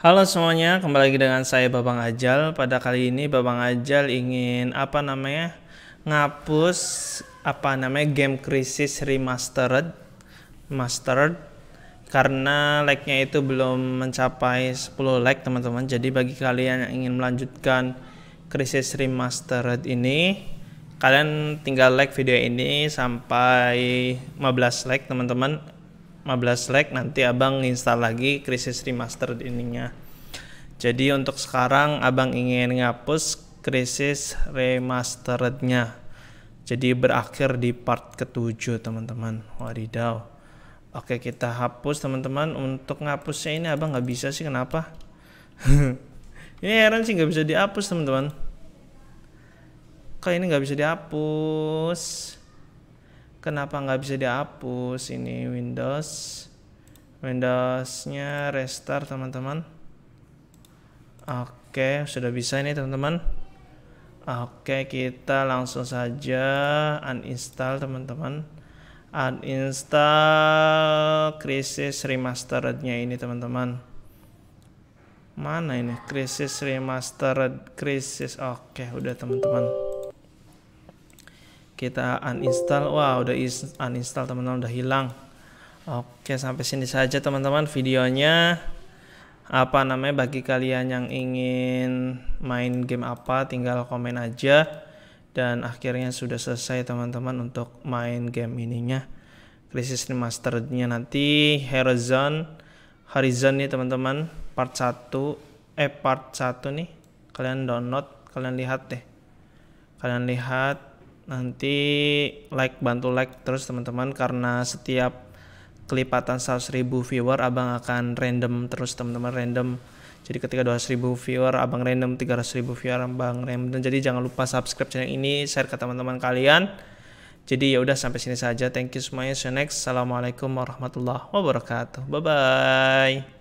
Halo semuanya, kembali lagi dengan saya Babang Ajal. Pada kali ini Babang Ajal ingin apa namanya? ngapus apa namanya game Crisis remastered mastered karena like-nya itu belum mencapai 10 like teman-teman. Jadi bagi kalian yang ingin melanjutkan Crisis remastered ini kalian tinggal like video ini sampai 15 like teman-teman 15 lag nanti abang install lagi krisis Remastered ininya jadi untuk sekarang abang ingin ngapus Crisis Remasterednya jadi berakhir di part ketujuh teman-teman wadidaw oke kita hapus teman-teman untuk ngapusnya ini abang nggak bisa sih kenapa ini heran sih nggak bisa dihapus teman-teman kok ini nggak bisa dihapus kenapa nggak bisa dihapus ini Windows Windowsnya restart teman-teman oke sudah bisa ini teman-teman oke kita langsung saja uninstall teman-teman uninstall krisis remasterednya ini teman-teman mana ini krisis remastered krisis oke udah teman-teman kita uninstall wah wow, udah uninstall teman-teman udah hilang oke sampai sini saja teman-teman videonya apa namanya bagi kalian yang ingin main game apa tinggal komen aja dan akhirnya sudah selesai teman-teman untuk main game ininya krisis remasternya nanti Horizon Horizon nih teman-teman part 1 eh part 1 nih kalian download kalian lihat deh kalian lihat nanti like bantu like terus teman-teman karena setiap kelipatan 100.000 viewer abang akan random terus teman-teman random jadi ketika 200.000 viewer abang random 300.000 viewer abang random jadi jangan lupa subscribe channel ini share ke teman-teman kalian jadi ya udah sampai sini saja thank you semuanya see you next assalamualaikum warahmatullahi wabarakatuh bye bye